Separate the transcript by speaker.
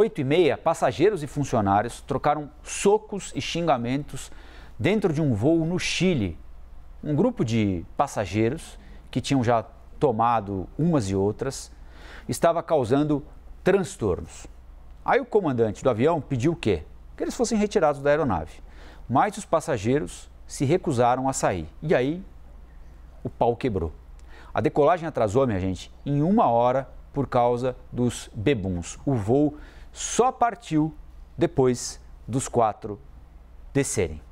Speaker 1: 8 e meia, passageiros e funcionários trocaram socos e xingamentos dentro de um voo no Chile. Um grupo de passageiros que tinham já tomado umas e outras estava causando transtornos. Aí o comandante do avião pediu o quê? Que eles fossem retirados da aeronave. Mas os passageiros se recusaram a sair. E aí o pau quebrou. A decolagem atrasou, minha gente, em uma hora por causa dos bebuns. O voo só partiu depois dos quatro descerem.